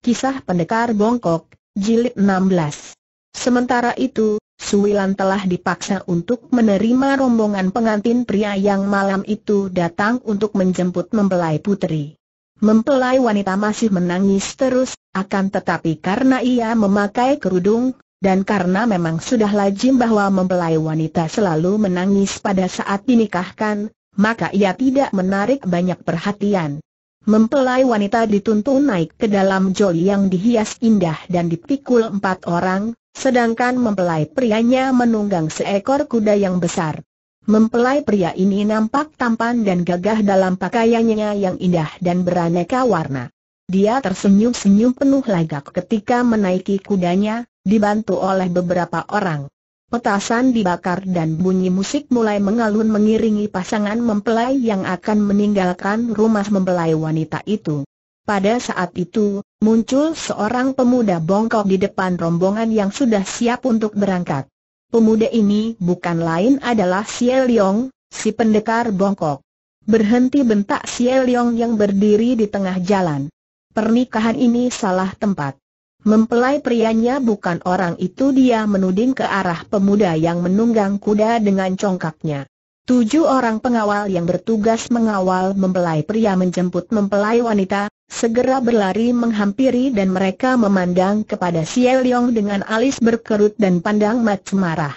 Kisah Pendekar Bongkok, Jilid 16 Sementara itu, Suwilan telah dipaksa untuk menerima rombongan pengantin pria yang malam itu datang untuk menjemput mempelai putri. Mempelai wanita masih menangis terus, akan tetapi karena ia memakai kerudung, dan karena memang sudah lazim bahwa mempelai wanita selalu menangis pada saat dinikahkan, maka ia tidak menarik banyak perhatian. Mempelai wanita dituntun naik ke dalam joli yang dihias indah dan dipikul empat orang, sedangkan mempelai prianya menunggang seekor kuda yang besar. Mempelai pria ini nampak tampan dan gagah dalam pakaiannya yang indah dan beraneka warna. Dia tersenyum-senyum penuh lagak ketika menaiki kudanya, dibantu oleh beberapa orang. Petasan dibakar dan bunyi musik mulai mengalun mengiringi pasangan mempelai yang akan meninggalkan rumah mempelai wanita itu. Pada saat itu, muncul seorang pemuda bongkok di depan rombongan yang sudah siap untuk berangkat. Pemuda ini bukan lain adalah Xie Liong, si pendekar bongkok. Berhenti bentak Xie Liong yang berdiri di tengah jalan. Pernikahan ini salah tempat. Mempelai prianya bukan orang itu dia menuding ke arah pemuda yang menunggang kuda dengan congkaknya. Tujuh orang pengawal yang bertugas mengawal mempelai pria menjemput mempelai wanita, segera berlari menghampiri dan mereka memandang kepada Xie dengan alis berkerut dan pandang mata marah.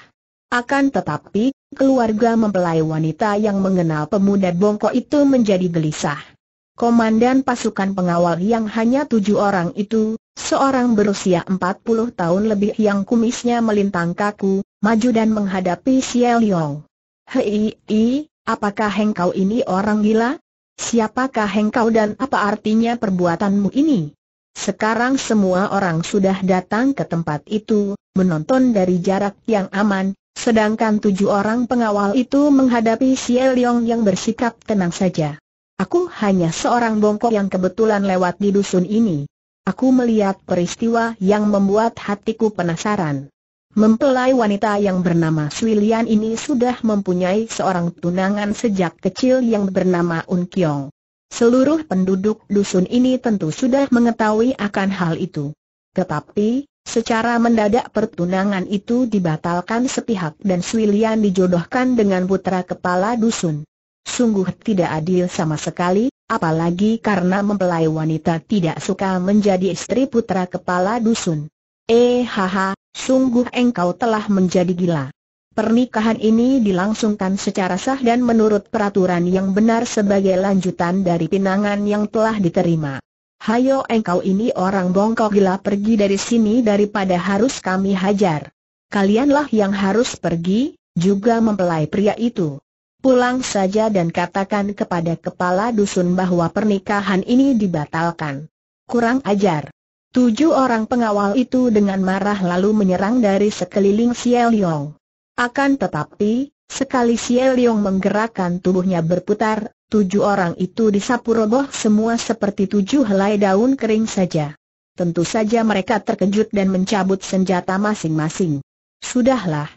Akan tetapi, keluarga mempelai wanita yang mengenal pemuda bongkok itu menjadi gelisah. Komandan pasukan pengawal yang hanya tujuh orang itu, seorang berusia empat puluh tahun lebih yang kumisnya melintang kaku, maju dan menghadapi Xiao Liang. Hei, hei, apakah hengkau ini orang gila? Siapakah hengkau dan apa artinya perbuatanmu ini? Sekarang semua orang sudah datang ke tempat itu, menonton dari jarak yang aman, sedangkan tujuh orang pengawal itu menghadapi Xiao Liang yang bersikap tenang saja. Aku hanya seorang bongkok yang kebetulan lewat di dusun ini. Aku melihat peristiwa yang membuat hatiku penasaran. Mempelai wanita yang bernama Swilian ini sudah mempunyai seorang tunangan sejak kecil yang bernama Unkyong. Seluruh penduduk dusun ini tentu sudah mengetahui akan hal itu. Tetapi, secara mendadak pertunangan itu dibatalkan sepihak dan Swilian dijodohkan dengan putra kepala dusun. Sungguh tidak adil sama sekali, apalagi karena mempelai wanita tidak suka menjadi istri putra kepala dusun. Eh haha, sungguh engkau telah menjadi gila. Pernikahan ini dilangsungkan secara sah dan menurut peraturan yang benar sebagai lanjutan dari pinangan yang telah diterima. Hayo engkau ini orang bongkok gila pergi dari sini daripada harus kami hajar. Kalianlah yang harus pergi, juga mempelai pria itu. Pulang saja dan katakan kepada kepala dusun bahwa pernikahan ini dibatalkan. Kurang ajar. Tujuh orang pengawal itu dengan marah lalu menyerang dari sekeliling Xiao Akan tetapi, sekali Xiao menggerakkan tubuhnya berputar, tujuh orang itu disapu roboh semua seperti tujuh helai daun kering saja. Tentu saja mereka terkejut dan mencabut senjata masing-masing. Sudahlah,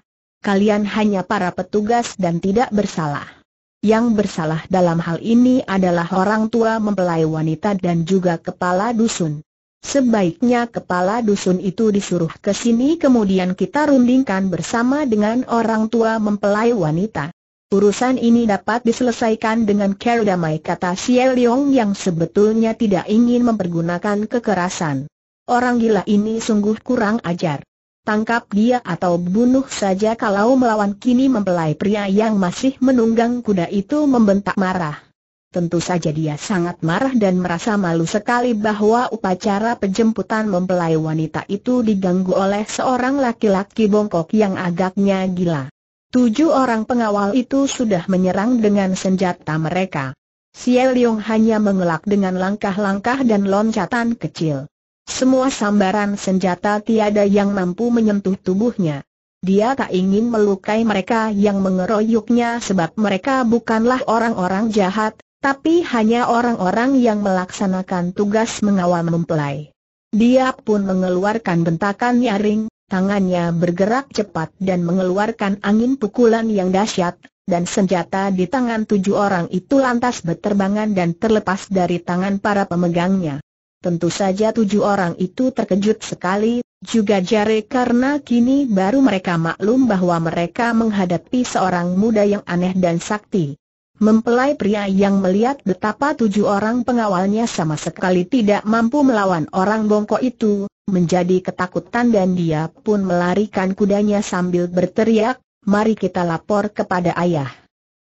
kalian hanya para petugas dan tidak bersalah. Yang bersalah dalam hal ini adalah orang tua mempelai wanita dan juga kepala dusun. Sebaiknya kepala dusun itu disuruh ke sini kemudian kita rundingkan bersama dengan orang tua mempelai wanita. Urusan ini dapat diselesaikan dengan care damai kata Xie Leong yang sebetulnya tidak ingin mempergunakan kekerasan. Orang gila ini sungguh kurang ajar tangkap dia atau bunuh saja kalau melawan kini mempelai pria yang masih menunggang kuda itu membentak marah. Tentu saja dia sangat marah dan merasa malu sekali bahwa upacara penjemputan mempelai wanita itu diganggu oleh seorang laki-laki bongkok yang agaknya gila. Tujuh orang pengawal itu sudah menyerang dengan senjata mereka. Xie Leong hanya mengelak dengan langkah-langkah dan loncatan kecil. Semua sambaran senjata tiada yang mampu menyentuh tubuhnya. Dia tak ingin melukai mereka yang mengeroyoknya sebab mereka bukanlah orang-orang jahat, tapi hanya orang-orang yang melaksanakan tugas mengawal mempelai. Dia pun mengeluarkan bentakan nyaring, tangannya bergerak cepat dan mengeluarkan angin pukulan yang dahsyat, dan senjata di tangan tujuh orang itu lantas berterbangan dan terlepas dari tangan para pemegangnya. Tentu saja tujuh orang itu terkejut sekali, juga jare karena kini baru mereka maklum bahwa mereka menghadapi seorang muda yang aneh dan sakti. Mempelai pria yang melihat betapa tujuh orang pengawalnya sama sekali tidak mampu melawan orang bongkok itu, menjadi ketakutan dan dia pun melarikan kudanya sambil berteriak, mari kita lapor kepada ayah.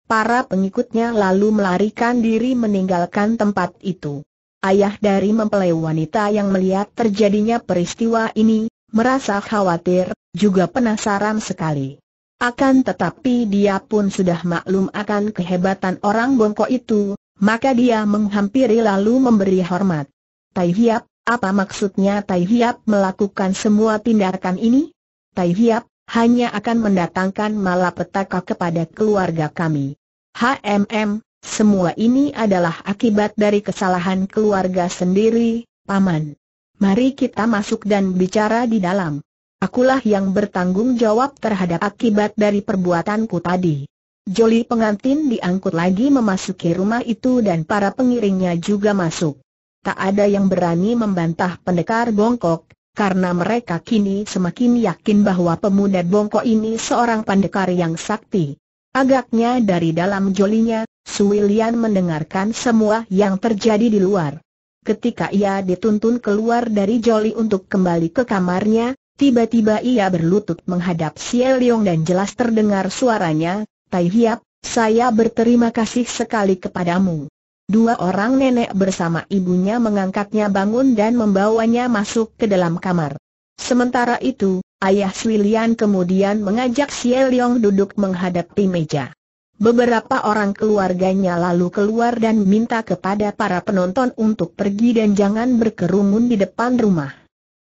Para pengikutnya lalu melarikan diri meninggalkan tempat itu ayah dari mempelai wanita yang melihat terjadinya peristiwa ini, merasa khawatir, juga penasaran sekali. Akan tetapi dia pun sudah maklum akan kehebatan orang bongkok itu, maka dia menghampiri lalu memberi hormat. Tai Hiap, apa maksudnya Tai Hiap melakukan semua tindakan ini? Tai Hiap hanya akan mendatangkan malapetaka kepada keluarga kami. HMM, semua ini adalah akibat dari kesalahan keluarga sendiri, Paman. Mari kita masuk dan bicara di dalam. Akulah yang bertanggung jawab terhadap akibat dari perbuatanku tadi. Joli pengantin diangkut lagi memasuki rumah itu dan para pengiringnya juga masuk. Tak ada yang berani membantah pendekar bongkok, karena mereka kini semakin yakin bahwa pemuda bongkok ini seorang pendekar yang sakti. Agaknya dari dalam jolinya, Suilian mendengarkan semua yang terjadi di luar. Ketika ia dituntun keluar dari joli untuk kembali ke kamarnya, tiba-tiba ia berlutut menghadap si Eliong dan jelas terdengar suaranya, Tai Hiap, saya berterima kasih sekali kepadamu. Dua orang nenek bersama ibunya mengangkatnya bangun dan membawanya masuk ke dalam kamar. Sementara itu, ayah Swilian kemudian mengajak si Eliong duduk menghadapi meja. Beberapa orang keluarganya lalu keluar dan minta kepada para penonton untuk pergi dan jangan berkerumun di depan rumah.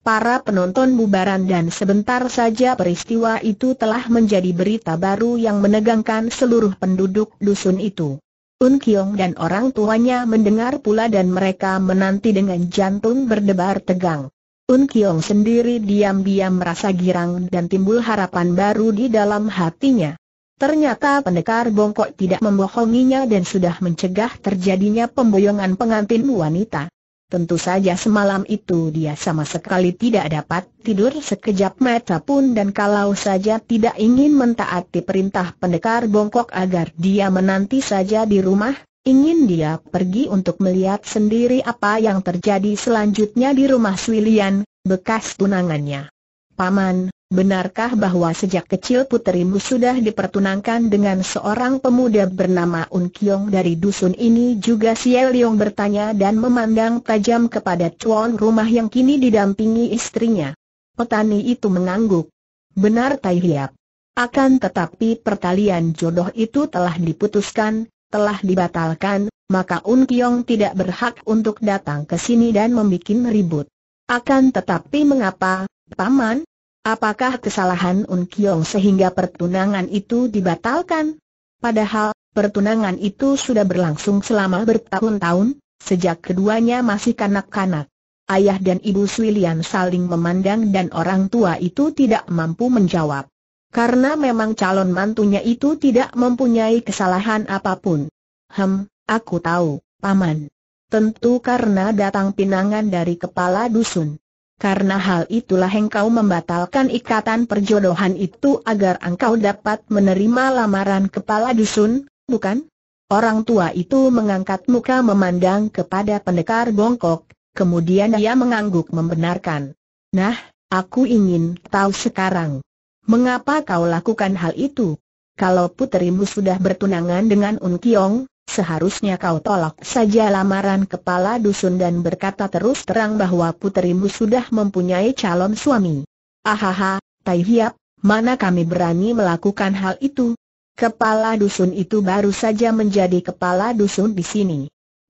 Para penonton bubaran dan sebentar saja peristiwa itu telah menjadi berita baru yang menegangkan seluruh penduduk dusun itu. Un Kiong dan orang tuanya mendengar pula dan mereka menanti dengan jantung berdebar tegang. Un Kiong sendiri diam-diam merasa girang dan timbul harapan baru di dalam hatinya. Ternyata pendekar bongkok tidak membohonginya dan sudah mencegah terjadinya pemboyongan pengantin wanita. Tentu saja semalam itu dia sama sekali tidak dapat tidur sekejap mata pun dan kalau saja tidak ingin mentaati perintah pendekar bongkok agar dia menanti saja di rumah, ingin dia pergi untuk melihat sendiri apa yang terjadi selanjutnya di rumah Swilian, bekas tunangannya. Paman, benarkah bahwa sejak kecil puterimu sudah dipertunangkan dengan seorang pemuda bernama Un Kyong dari dusun ini juga Siel Leong bertanya dan memandang tajam kepada cuan rumah yang kini didampingi istrinya. Petani itu mengangguk. Benar Tai Hiap. Akan tetapi pertalian jodoh itu telah diputuskan, telah dibatalkan, maka Un Kyong tidak berhak untuk datang ke sini dan membuat ribut. Akan tetapi mengapa, Paman, apakah kesalahan Un Unkyong sehingga pertunangan itu dibatalkan? Padahal, pertunangan itu sudah berlangsung selama bertahun-tahun, sejak keduanya masih kanak-kanak. Ayah dan ibu Swilian saling memandang dan orang tua itu tidak mampu menjawab. Karena memang calon mantunya itu tidak mempunyai kesalahan apapun. Hem, aku tahu, Paman. Tentu karena datang pinangan dari kepala dusun karena hal itulah engkau membatalkan ikatan perjodohan itu agar engkau dapat menerima lamaran kepala dusun, bukan? Orang tua itu mengangkat muka memandang kepada pendekar bongkok, kemudian ia mengangguk membenarkan. Nah, aku ingin tahu sekarang. Mengapa kau lakukan hal itu? Kalau putrimu sudah bertunangan dengan Un Kiong, Seharusnya kau tolak saja lamaran kepala dusun dan berkata terus terang bahwa puterimu sudah mempunyai calon suami. Ahaha, Tai Hiap, mana kami berani melakukan hal itu? Kepala dusun itu baru saja menjadi kepala dusun di sini.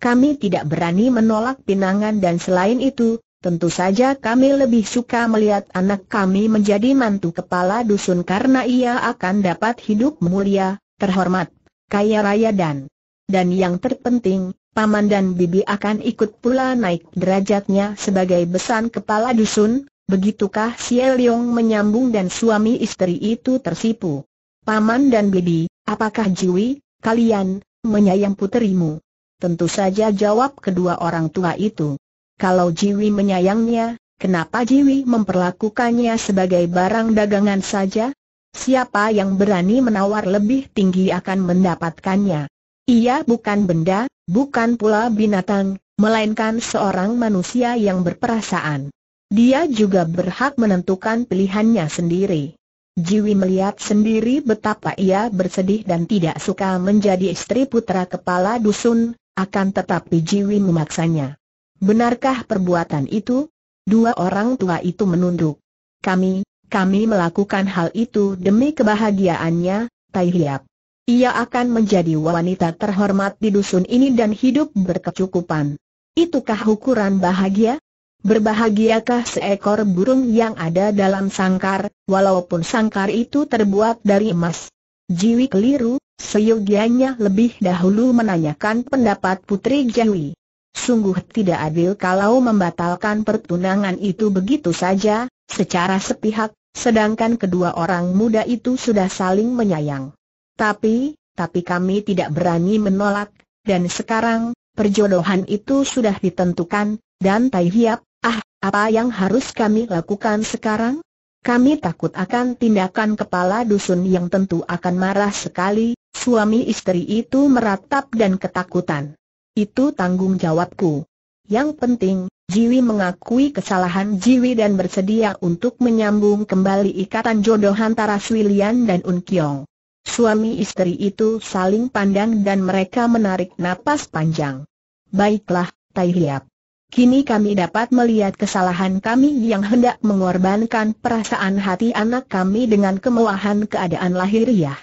Kami tidak berani menolak pinangan dan selain itu, tentu saja kami lebih suka melihat anak kami menjadi mantu kepala dusun karena ia akan dapat hidup mulia, terhormat, kaya raya dan dan yang terpenting, paman dan bibi akan ikut pula naik derajatnya sebagai besan kepala dusun, begitukah si Leong menyambung dan suami istri itu tersipu. Paman dan bibi, apakah jiwi, kalian, menyayang puterimu? Tentu saja jawab kedua orang tua itu. Kalau jiwi menyayangnya, kenapa jiwi memperlakukannya sebagai barang dagangan saja? Siapa yang berani menawar lebih tinggi akan mendapatkannya. Ia bukan benda, bukan pula binatang, melainkan seorang manusia yang berperasaan. Dia juga berhak menentukan pilihannya sendiri. Jiwi melihat sendiri betapa ia bersedih dan tidak suka menjadi istri putra kepala dusun, akan tetapi Jiwi memaksanya. Benarkah perbuatan itu? Dua orang tua itu menunduk. Kami, kami melakukan hal itu demi kebahagiaannya, Tai Hiap ia akan menjadi wanita terhormat di dusun ini dan hidup berkecukupan. Itukah ukuran bahagia? Berbahagiakah seekor burung yang ada dalam sangkar, walaupun sangkar itu terbuat dari emas? Jiwi keliru, seyogianya lebih dahulu menanyakan pendapat Putri Jawi. Sungguh tidak adil kalau membatalkan pertunangan itu begitu saja, secara sepihak, sedangkan kedua orang muda itu sudah saling menyayang. Tapi, tapi kami tidak berani menolak, dan sekarang, perjodohan itu sudah ditentukan, dan Tai Hiap, ah, apa yang harus kami lakukan sekarang? Kami takut akan tindakan kepala dusun yang tentu akan marah sekali, suami istri itu meratap dan ketakutan. Itu tanggung jawabku. Yang penting, Jiwi mengakui kesalahan Jiwi dan bersedia untuk menyambung kembali ikatan jodoh antara Swilian dan Unkyong. Suami istri itu saling pandang dan mereka menarik napas panjang. Baiklah, Tai Hiap. Kini kami dapat melihat kesalahan kami yang hendak mengorbankan perasaan hati anak kami dengan kemewahan keadaan lahiriah.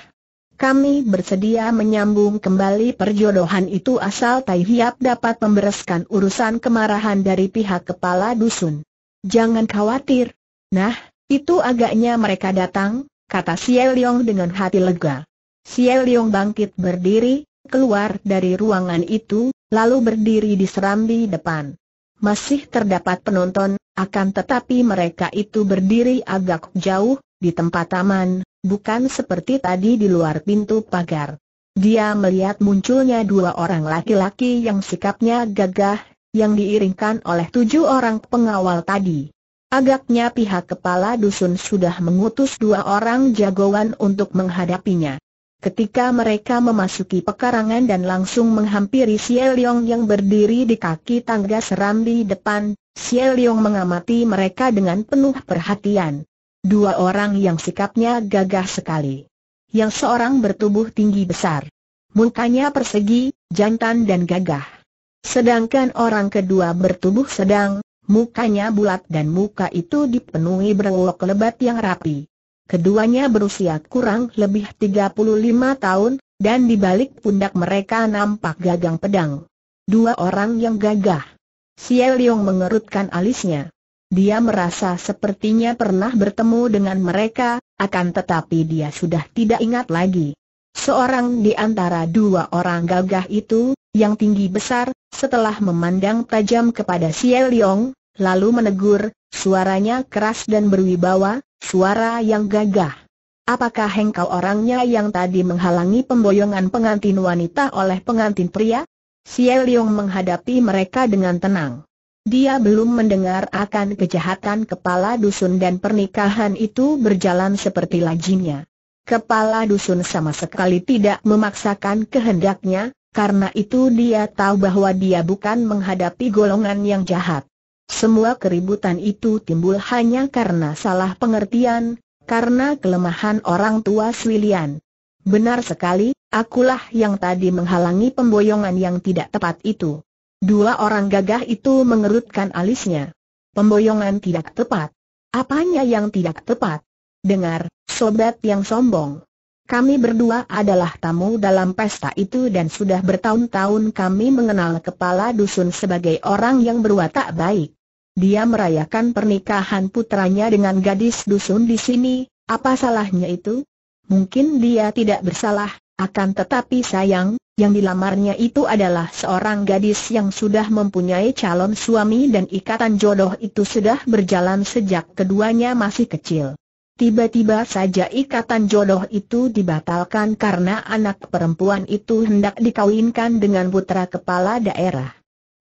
Kami bersedia menyambung kembali perjodohan itu asal Tai Hiap dapat membereskan urusan kemarahan dari pihak kepala dusun. Jangan khawatir. Nah, itu agaknya mereka datang, kata Xie Liong dengan hati lega. Xie Liong bangkit berdiri, keluar dari ruangan itu, lalu berdiri di serambi depan. Masih terdapat penonton, akan tetapi mereka itu berdiri agak jauh, di tempat taman, bukan seperti tadi di luar pintu pagar. Dia melihat munculnya dua orang laki-laki yang sikapnya gagah, yang diiringkan oleh tujuh orang pengawal tadi. Agaknya pihak kepala dusun sudah mengutus dua orang jagoan untuk menghadapinya. Ketika mereka memasuki pekarangan dan langsung menghampiri Xie Leong yang berdiri di kaki tangga serambi depan, Xie Leong mengamati mereka dengan penuh perhatian. Dua orang yang sikapnya gagah sekali. Yang seorang bertubuh tinggi besar. Mukanya persegi, jantan dan gagah. Sedangkan orang kedua bertubuh sedang, Mukanya bulat dan muka itu dipenuhi berwok lebat yang rapi. Keduanya berusia kurang lebih 35 tahun, dan di balik pundak mereka nampak gagang pedang. Dua orang yang gagah. Xie Leong mengerutkan alisnya. Dia merasa sepertinya pernah bertemu dengan mereka, akan tetapi dia sudah tidak ingat lagi. Seorang di antara dua orang gagah itu, yang tinggi besar, setelah memandang tajam kepada Xie Liong, lalu menegur, suaranya keras dan berwibawa, suara yang gagah. Apakah engkau orangnya yang tadi menghalangi pemboyongan pengantin wanita oleh pengantin pria? Xie Liong menghadapi mereka dengan tenang. Dia belum mendengar akan kejahatan kepala dusun dan pernikahan itu berjalan seperti lajinya. Kepala dusun sama sekali tidak memaksakan kehendaknya, karena itu dia tahu bahwa dia bukan menghadapi golongan yang jahat. Semua keributan itu timbul hanya karena salah pengertian, karena kelemahan orang tua Swilian. Benar sekali, akulah yang tadi menghalangi pemboyongan yang tidak tepat itu. Dua orang gagah itu mengerutkan alisnya. Pemboyongan tidak tepat. Apanya yang tidak tepat? Dengar, sobat yang sombong. Kami berdua adalah tamu dalam pesta itu dan sudah bertahun-tahun kami mengenal kepala dusun sebagai orang yang berwatak baik. Dia merayakan pernikahan putranya dengan gadis dusun di sini, apa salahnya itu? Mungkin dia tidak bersalah, akan tetapi sayang, yang dilamarnya itu adalah seorang gadis yang sudah mempunyai calon suami dan ikatan jodoh itu sudah berjalan sejak keduanya masih kecil. Tiba-tiba saja ikatan jodoh itu dibatalkan karena anak perempuan itu hendak dikawinkan dengan putra kepala daerah.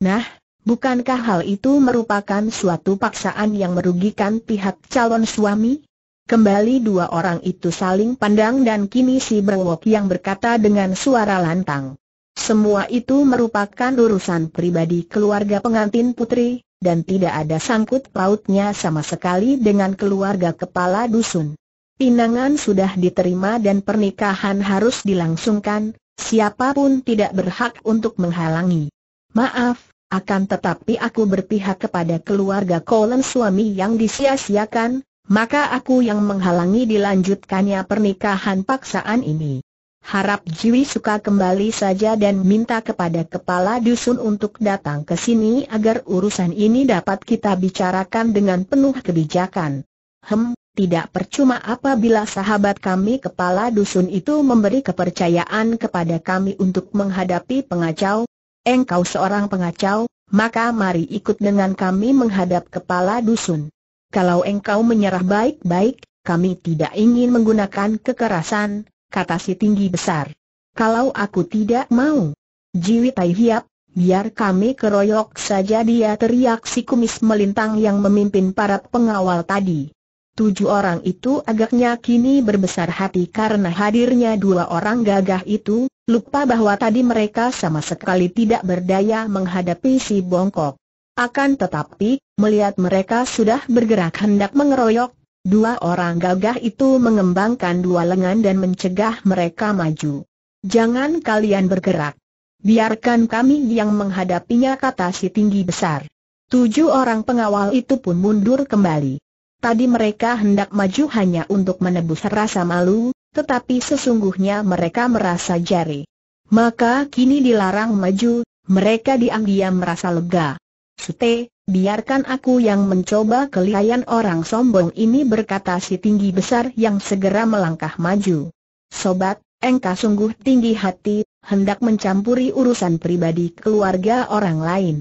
Nah, bukankah hal itu merupakan suatu paksaan yang merugikan pihak calon suami? Kembali dua orang itu saling pandang dan kini si Brewok yang berkata dengan suara lantang. Semua itu merupakan urusan pribadi keluarga pengantin putri, dan tidak ada sangkut pautnya sama sekali dengan keluarga kepala dusun. Pinangan sudah diterima dan pernikahan harus dilangsungkan, siapapun tidak berhak untuk menghalangi. Maaf, akan tetapi aku berpihak kepada keluarga kolon suami yang disia-siakan, maka aku yang menghalangi dilanjutkannya pernikahan paksaan ini. Harap Jiwi suka kembali saja dan minta kepada kepala dusun untuk datang ke sini agar urusan ini dapat kita bicarakan dengan penuh kebijakan. Hem, tidak percuma apabila sahabat kami kepala dusun itu memberi kepercayaan kepada kami untuk menghadapi pengacau. Engkau seorang pengacau, maka mari ikut dengan kami menghadap kepala dusun. Kalau engkau menyerah baik-baik, kami tidak ingin menggunakan kekerasan, kata si tinggi besar. Kalau aku tidak mau. Jiwi Tai Hiap, biar kami keroyok saja dia teriak si kumis melintang yang memimpin para pengawal tadi. Tujuh orang itu agaknya kini berbesar hati karena hadirnya dua orang gagah itu, lupa bahwa tadi mereka sama sekali tidak berdaya menghadapi si bongkok. Akan tetapi, melihat mereka sudah bergerak hendak mengeroyok, Dua orang gagah itu mengembangkan dua lengan dan mencegah mereka maju. Jangan kalian bergerak. Biarkan kami yang menghadapinya kata si tinggi besar. Tujuh orang pengawal itu pun mundur kembali. Tadi mereka hendak maju hanya untuk menebus rasa malu, tetapi sesungguhnya mereka merasa jari. Maka kini dilarang maju, mereka diam-diam merasa lega. Sute, Biarkan aku yang mencoba kelihayan orang sombong ini berkata si tinggi besar yang segera melangkah maju. Sobat, engkau sungguh tinggi hati, hendak mencampuri urusan pribadi keluarga orang lain.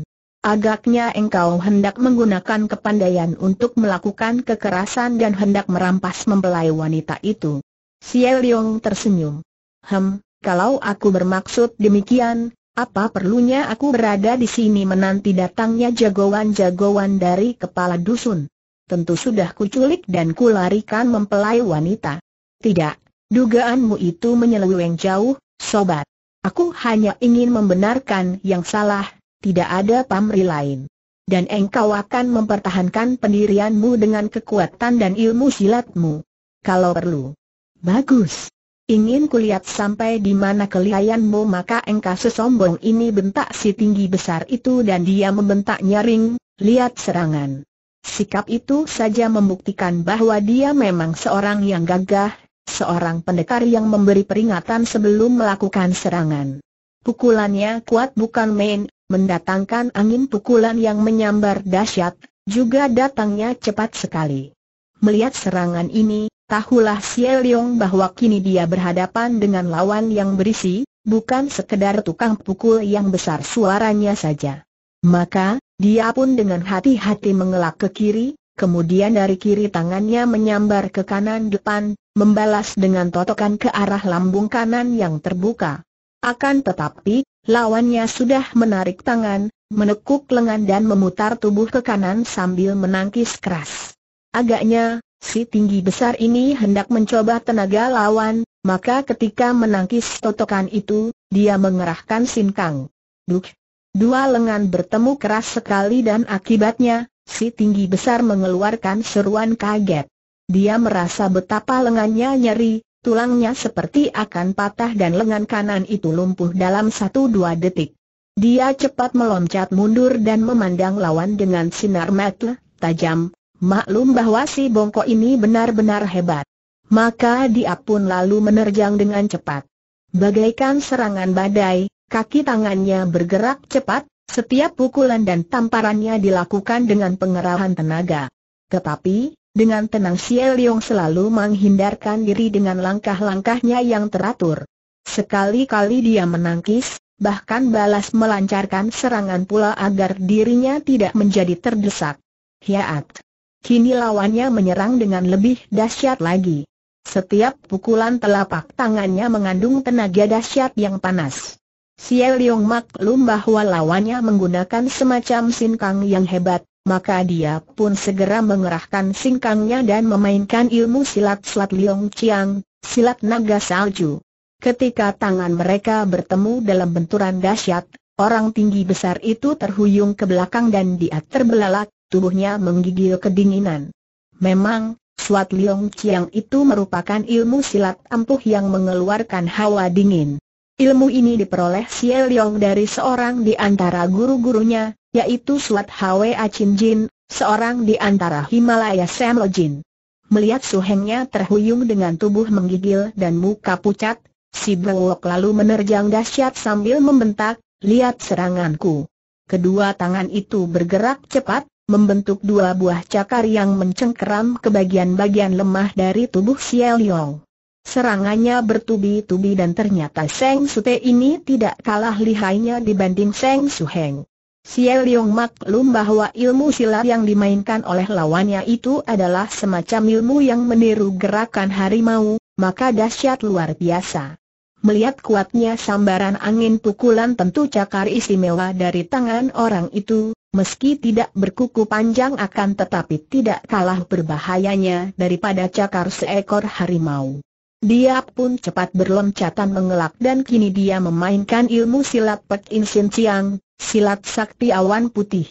Agaknya engkau hendak menggunakan kepandaian untuk melakukan kekerasan dan hendak merampas membelai wanita itu. Xie Leong tersenyum. Hem, kalau aku bermaksud demikian, apa perlunya aku berada di sini menanti datangnya jagoan-jagoan dari kepala dusun? Tentu sudah kuculik dan kularikan mempelai wanita. Tidak, dugaanmu itu menyeleweng jauh, sobat. Aku hanya ingin membenarkan yang salah, tidak ada pamri lain. Dan engkau akan mempertahankan pendirianmu dengan kekuatan dan ilmu silatmu. Kalau perlu. Bagus. Ingin kulihat sampai di mana kelihayanmu maka engkau sesombong ini bentak si tinggi besar itu dan dia membentak nyaring, lihat serangan. Sikap itu saja membuktikan bahwa dia memang seorang yang gagah, seorang pendekar yang memberi peringatan sebelum melakukan serangan. Pukulannya kuat bukan main, mendatangkan angin pukulan yang menyambar dahsyat, juga datangnya cepat sekali. Melihat serangan ini, Tahulah Xie Yong bahwa kini dia berhadapan dengan lawan yang berisi, bukan sekadar tukang pukul yang besar suaranya saja. Maka, dia pun dengan hati-hati mengelak ke kiri, kemudian dari kiri tangannya menyambar ke kanan depan, membalas dengan totokan ke arah lambung kanan yang terbuka. Akan tetapi, lawannya sudah menarik tangan, menekuk lengan dan memutar tubuh ke kanan sambil menangkis keras. Agaknya, Si tinggi besar ini hendak mencoba tenaga lawan, maka ketika menangkis totokan itu, dia mengerahkan sinkang. Duk! Dua lengan bertemu keras sekali dan akibatnya, si tinggi besar mengeluarkan seruan kaget. Dia merasa betapa lengannya nyeri, tulangnya seperti akan patah dan lengan kanan itu lumpuh dalam satu dua detik. Dia cepat meloncat mundur dan memandang lawan dengan sinar mata tajam, Maklum bahwa si Bongko ini benar-benar hebat. Maka dia pun lalu menerjang dengan cepat. Bagaikan serangan badai, kaki tangannya bergerak cepat, setiap pukulan dan tamparannya dilakukan dengan pengerahan tenaga. Tetapi, dengan tenang Xie Leong selalu menghindarkan diri dengan langkah-langkahnya yang teratur. Sekali-kali dia menangkis, bahkan balas melancarkan serangan pula agar dirinya tidak menjadi terdesak. Hiat! Kini lawannya menyerang dengan lebih dahsyat lagi. Setiap pukulan telapak tangannya mengandung tenaga dahsyat yang panas. Yong Mak maklum bahwa lawannya menggunakan semacam sinkang yang hebat, maka dia pun segera mengerahkan singkangnya dan memainkan ilmu silat silat Liong Chiang, silat naga salju. Ketika tangan mereka bertemu dalam benturan dahsyat, orang tinggi besar itu terhuyung ke belakang dan dia terbelalak, tubuhnya menggigil kedinginan. Memang, Suat Liong Chiang itu merupakan ilmu silat ampuh yang mengeluarkan hawa dingin. Ilmu ini diperoleh Xie Liong dari seorang di antara guru-gurunya, yaitu Suat Hwe Achin Jin, seorang di antara Himalaya Sam Jin. Melihat suhengnya terhuyung dengan tubuh menggigil dan muka pucat, si Bewok lalu menerjang dahsyat sambil membentak, lihat seranganku. Kedua tangan itu bergerak cepat, membentuk dua buah cakar yang mencengkeram ke bagian-bagian lemah dari tubuh Xiao Liang. Serangannya bertubi-tubi dan ternyata Seng Sute ini tidak kalah lihainya dibanding Seng Suheng. Xiao Liang maklum bahwa ilmu silat yang dimainkan oleh lawannya itu adalah semacam ilmu yang meniru gerakan harimau, maka dahsyat luar biasa. Melihat kuatnya sambaran angin pukulan tentu cakar istimewa dari tangan orang itu, Meski tidak berkuku panjang akan tetapi tidak kalah berbahayanya daripada cakar seekor harimau. Dia pun cepat berloncatan mengelak dan kini dia memainkan ilmu silat Pek In Chiang, silat sakti awan putih.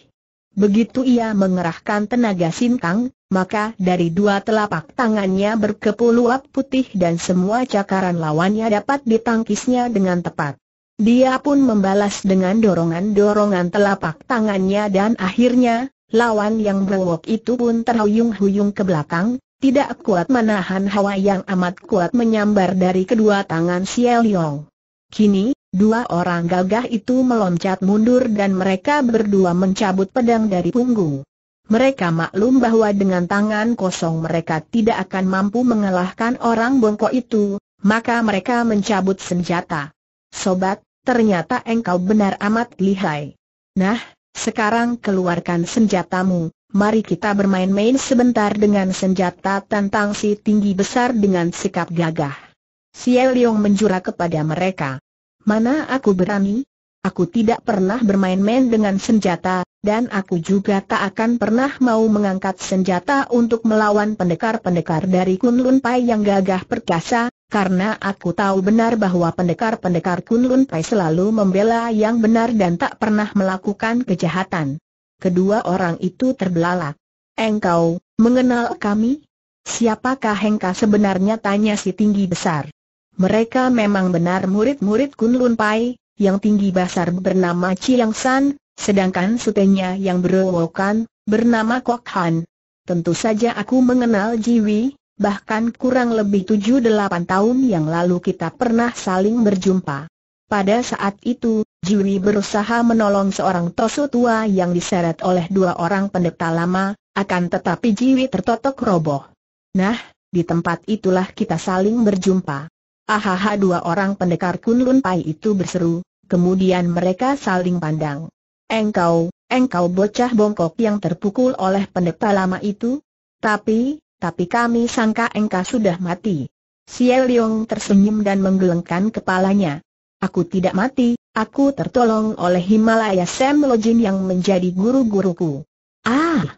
Begitu ia mengerahkan tenaga kang, maka dari dua telapak tangannya berkepuluap putih dan semua cakaran lawannya dapat ditangkisnya dengan tepat. Dia pun membalas dengan dorongan-dorongan telapak tangannya dan akhirnya, lawan yang berwok itu pun terhuyung-huyung ke belakang, tidak kuat menahan hawa yang amat kuat menyambar dari kedua tangan Xiao Yong. Kini, dua orang gagah itu meloncat mundur dan mereka berdua mencabut pedang dari punggung. Mereka maklum bahwa dengan tangan kosong mereka tidak akan mampu mengalahkan orang bongkok itu, maka mereka mencabut senjata. Sobat, ternyata engkau benar amat lihai. Nah, sekarang keluarkan senjatamu, mari kita bermain-main sebentar dengan senjata tantang si tinggi besar dengan sikap gagah. Xie Leong menjura kepada mereka. Mana aku berani? Aku tidak pernah bermain-main dengan senjata, dan aku juga tak akan pernah mau mengangkat senjata untuk melawan pendekar-pendekar dari Kunlun Pai yang gagah perkasa, karena aku tahu benar bahwa pendekar-pendekar Kunlun Pai selalu membela yang benar dan tak pernah melakukan kejahatan. Kedua orang itu terbelalak. Engkau, mengenal kami? Siapakah Hengka sebenarnya tanya si tinggi besar. Mereka memang benar murid-murid Kunlun Pai, yang tinggi besar bernama Chiang San, sedangkan sutenya yang berewokan, bernama Kok Han. Tentu saja aku mengenal Jiwi, bahkan kurang lebih tujuh delapan tahun yang lalu kita pernah saling berjumpa. Pada saat itu, Jiwi berusaha menolong seorang tosu tua yang diseret oleh dua orang pendeta lama, akan tetapi Jiwi tertotok roboh. Nah, di tempat itulah kita saling berjumpa. Ahaha dua orang pendekar Kunlun Pai itu berseru, kemudian mereka saling pandang. Engkau, engkau bocah bongkok yang terpukul oleh pendeta lama itu? Tapi, tapi kami sangka engkau sudah mati. Xie Leong tersenyum dan menggelengkan kepalanya. Aku tidak mati, aku tertolong oleh Himalaya Sam Lojin yang menjadi guru-guruku. Ah!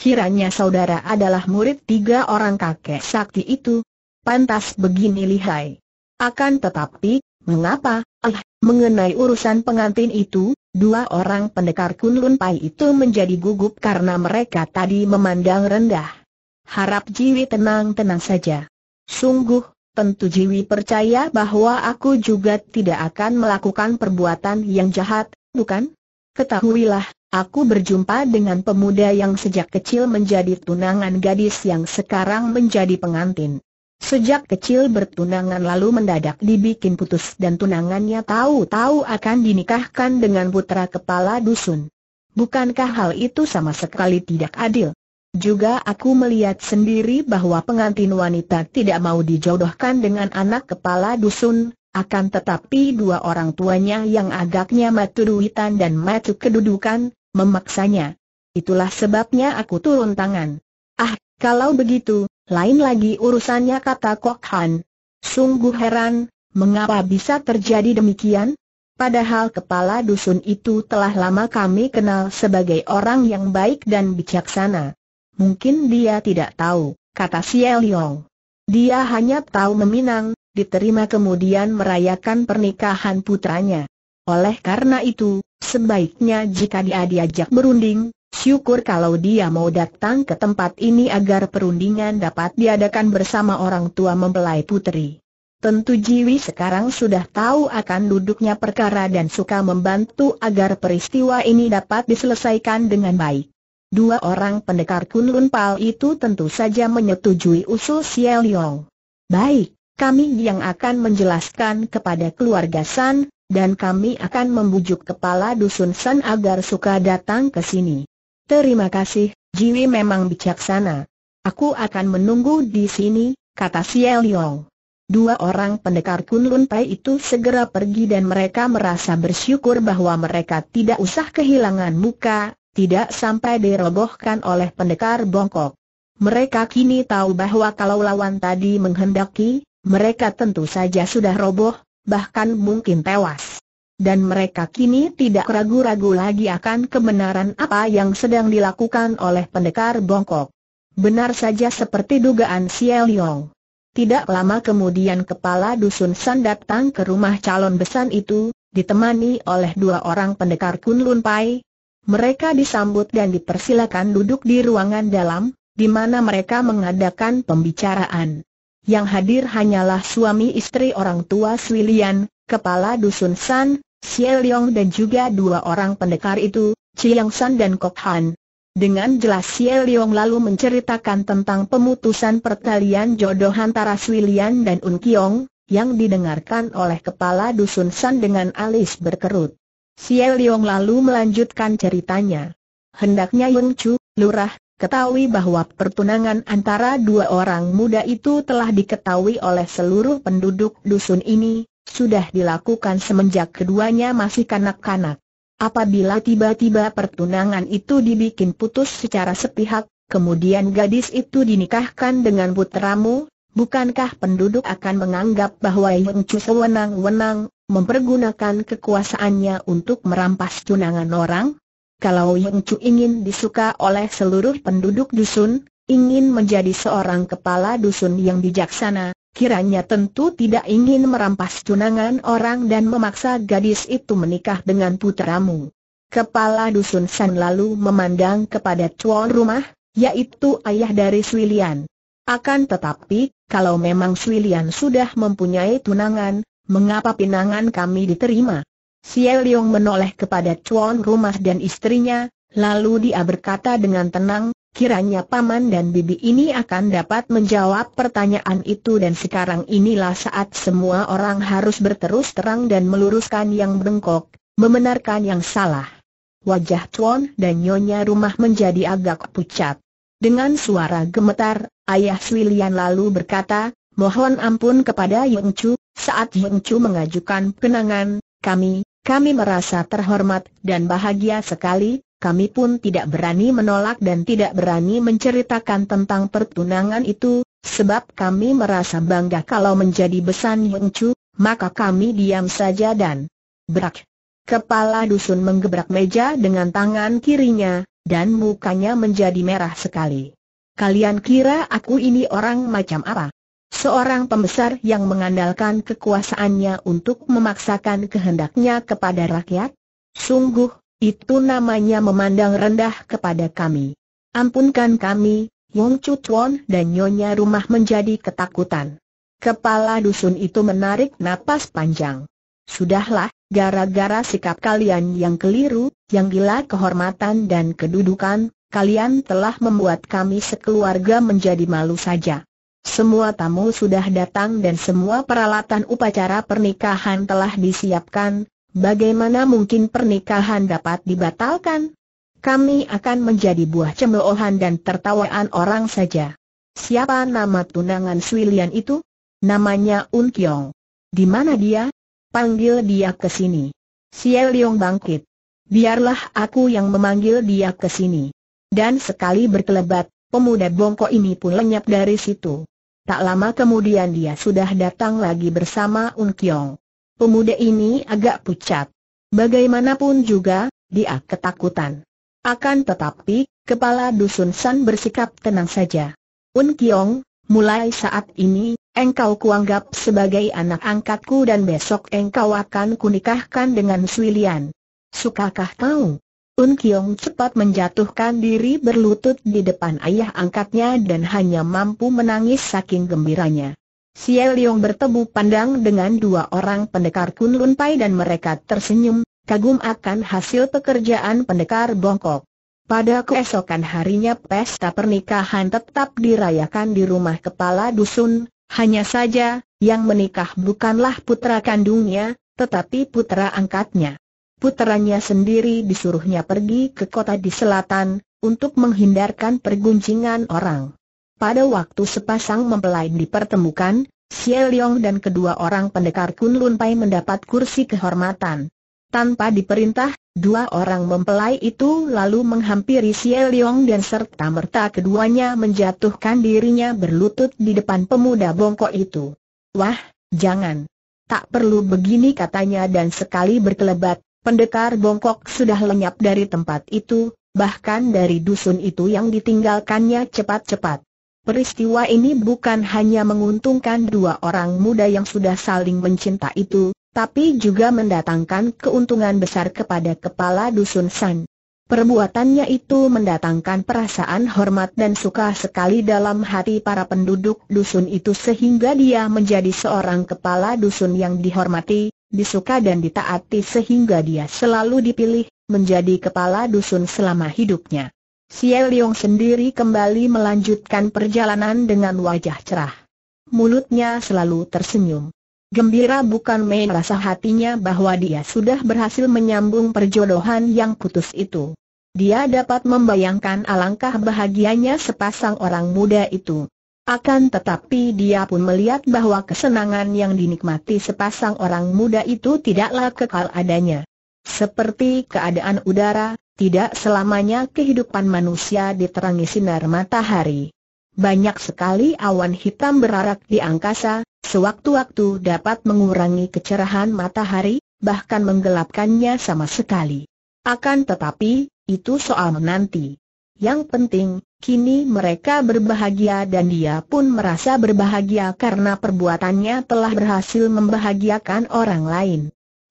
Kiranya saudara adalah murid tiga orang kakek sakti itu. Pantas begini lihai. Akan tetapi, mengapa, ah, mengenai urusan pengantin itu, dua orang pendekar Kunlun Pai itu menjadi gugup karena mereka tadi memandang rendah. Harap Jiwi tenang-tenang saja. Sungguh, tentu Jiwi percaya bahwa aku juga tidak akan melakukan perbuatan yang jahat, bukan? Ketahuilah, aku berjumpa dengan pemuda yang sejak kecil menjadi tunangan gadis yang sekarang menjadi pengantin. Sejak kecil bertunangan lalu mendadak dibikin putus dan tunangannya tahu-tahu akan dinikahkan dengan putra kepala dusun. Bukankah hal itu sama sekali tidak adil? Juga aku melihat sendiri bahwa pengantin wanita tidak mau dijodohkan dengan anak kepala dusun, akan tetapi dua orang tuanya yang agaknya matu duitan dan matu kedudukan, memaksanya. Itulah sebabnya aku turun tangan. Ah, kalau begitu, lain lagi urusannya kata Kok Han. Sungguh heran, mengapa bisa terjadi demikian? Padahal kepala dusun itu telah lama kami kenal sebagai orang yang baik dan bijaksana mungkin dia tidak tahu, kata Xiao Yong. Dia hanya tahu meminang, diterima kemudian merayakan pernikahan putranya. Oleh karena itu, sebaiknya jika dia diajak berunding, syukur kalau dia mau datang ke tempat ini agar perundingan dapat diadakan bersama orang tua mempelai putri. Tentu Jiwi sekarang sudah tahu akan duduknya perkara dan suka membantu agar peristiwa ini dapat diselesaikan dengan baik. Dua orang pendekar Kunlun Pal itu tentu saja menyetujui usul Xie Liang. Baik, kami yang akan menjelaskan kepada keluarga San, dan kami akan membujuk kepala dusun San agar suka datang ke sini. Terima kasih, Jiwi memang bijaksana. Aku akan menunggu di sini, kata Xie Liang. Dua orang pendekar Kunlun Pai itu segera pergi dan mereka merasa bersyukur bahwa mereka tidak usah kehilangan muka, tidak sampai dirobohkan oleh pendekar bongkok. Mereka kini tahu bahwa kalau lawan tadi menghendaki, mereka tentu saja sudah roboh, bahkan mungkin tewas. Dan mereka kini tidak ragu-ragu lagi akan kebenaran apa yang sedang dilakukan oleh pendekar bongkok. Benar saja seperti dugaan Siel Yong. Tidak lama kemudian kepala dusun San datang ke rumah calon besan itu, ditemani oleh dua orang pendekar Kunlun Pai, mereka disambut dan dipersilakan duduk di ruangan dalam, di mana mereka mengadakan pembicaraan. Yang hadir hanyalah suami istri orang tua Swilian, kepala dusun San, Xie dan juga dua orang pendekar itu, Chiang San dan Kok Han. Dengan jelas Xie lalu menceritakan tentang pemutusan pertalian jodoh antara Swilian dan Un yang didengarkan oleh kepala dusun San dengan alis berkerut. Xie Liong lalu melanjutkan ceritanya. Hendaknya Yung Chu, lurah, ketahui bahwa pertunangan antara dua orang muda itu telah diketahui oleh seluruh penduduk dusun ini, sudah dilakukan semenjak keduanya masih kanak-kanak. Apabila tiba-tiba pertunangan itu dibikin putus secara sepihak, kemudian gadis itu dinikahkan dengan putramu, bukankah penduduk akan menganggap bahwa Yung Chu sewenang-wenang mempergunakan kekuasaannya untuk merampas tunangan orang? Kalau Yang Chu ingin disuka oleh seluruh penduduk dusun, ingin menjadi seorang kepala dusun yang bijaksana, kiranya tentu tidak ingin merampas tunangan orang dan memaksa gadis itu menikah dengan putramu. Kepala dusun San lalu memandang kepada tuan rumah, yaitu ayah dari Swilian. Akan tetapi, kalau memang Swilian sudah mempunyai tunangan, Mengapa pinangan kami diterima? Xiao Leong menoleh kepada Chuan rumah dan istrinya, lalu dia berkata dengan tenang, kiranya paman dan bibi ini akan dapat menjawab pertanyaan itu dan sekarang inilah saat semua orang harus berterus terang dan meluruskan yang bengkok, membenarkan yang salah. Wajah Chuan dan nyonya rumah menjadi agak pucat. Dengan suara gemetar, ayah Swilian lalu berkata, mohon ampun kepada Yung Chu, saat Chu mengajukan kenangan, kami, kami merasa terhormat dan bahagia sekali, kami pun tidak berani menolak dan tidak berani menceritakan tentang pertunangan itu, sebab kami merasa bangga kalau menjadi besan Chu, maka kami diam saja dan berak. Kepala dusun menggebrak meja dengan tangan kirinya, dan mukanya menjadi merah sekali. Kalian kira aku ini orang macam apa? Seorang pembesar yang mengandalkan kekuasaannya untuk memaksakan kehendaknya kepada rakyat? Sungguh, itu namanya memandang rendah kepada kami. Ampunkan kami, Chu dan Nyonya Rumah menjadi ketakutan. Kepala dusun itu menarik napas panjang. Sudahlah, gara-gara sikap kalian yang keliru, yang gila kehormatan dan kedudukan, kalian telah membuat kami sekeluarga menjadi malu saja. Semua tamu sudah datang dan semua peralatan upacara pernikahan telah disiapkan, bagaimana mungkin pernikahan dapat dibatalkan? Kami akan menjadi buah cemoohan dan tertawaan orang saja. Siapa nama tunangan Swilian itu? Namanya Un Kiong. Di mana dia? Panggil dia ke sini. Siel Leong bangkit. Biarlah aku yang memanggil dia ke sini. Dan sekali berkelebat, pemuda bongkok ini pun lenyap dari situ. Tak lama kemudian dia sudah datang lagi bersama Un Kiong. Pemuda ini agak pucat. Bagaimanapun juga, dia ketakutan. Akan tetapi, kepala Dusun San bersikap tenang saja. Un Kiong, mulai saat ini, engkau kuanggap sebagai anak angkatku dan besok engkau akan kunikahkan dengan Lian. Sukakah kau? Un Kiong cepat menjatuhkan diri berlutut di depan ayah angkatnya dan hanya mampu menangis saking gembiranya. Xie Leong bertemu pandang dengan dua orang pendekar Kunlun Pai dan mereka tersenyum, kagum akan hasil pekerjaan pendekar Bongkok. Pada keesokan harinya pesta pernikahan tetap dirayakan di rumah kepala dusun, hanya saja, yang menikah bukanlah putra kandungnya, tetapi putra angkatnya puterannya sendiri disuruhnya pergi ke kota di selatan, untuk menghindarkan perguncingan orang. Pada waktu sepasang mempelai dipertemukan, Xie Liong dan kedua orang pendekar Kunlun Pai mendapat kursi kehormatan. Tanpa diperintah, dua orang mempelai itu lalu menghampiri Xie Liong dan serta-merta keduanya menjatuhkan dirinya berlutut di depan pemuda bongkok itu. Wah, jangan. Tak perlu begini katanya dan sekali berkelebat, Pendekar bongkok sudah lenyap dari tempat itu, bahkan dari dusun itu yang ditinggalkannya cepat-cepat. Peristiwa ini bukan hanya menguntungkan dua orang muda yang sudah saling mencinta itu, tapi juga mendatangkan keuntungan besar kepada kepala dusun San. Perbuatannya itu mendatangkan perasaan hormat dan suka sekali dalam hati para penduduk dusun itu sehingga dia menjadi seorang kepala dusun yang dihormati, disuka dan ditaati sehingga dia selalu dipilih menjadi kepala dusun selama hidupnya. Xiao Liang sendiri kembali melanjutkan perjalanan dengan wajah cerah. Mulutnya selalu tersenyum. Gembira bukan main rasa hatinya bahwa dia sudah berhasil menyambung perjodohan yang putus itu. Dia dapat membayangkan alangkah bahagianya sepasang orang muda itu. Akan tetapi dia pun melihat bahwa kesenangan yang dinikmati sepasang orang muda itu tidaklah kekal adanya. Seperti keadaan udara, tidak selamanya kehidupan manusia diterangi sinar matahari. Banyak sekali awan hitam berarak di angkasa, sewaktu-waktu dapat mengurangi kecerahan matahari, bahkan menggelapkannya sama sekali. Akan tetapi, itu soal menanti. Yang penting, kini mereka berbahagia dan dia pun merasa berbahagia karena perbuatannya telah berhasil membahagiakan orang lain.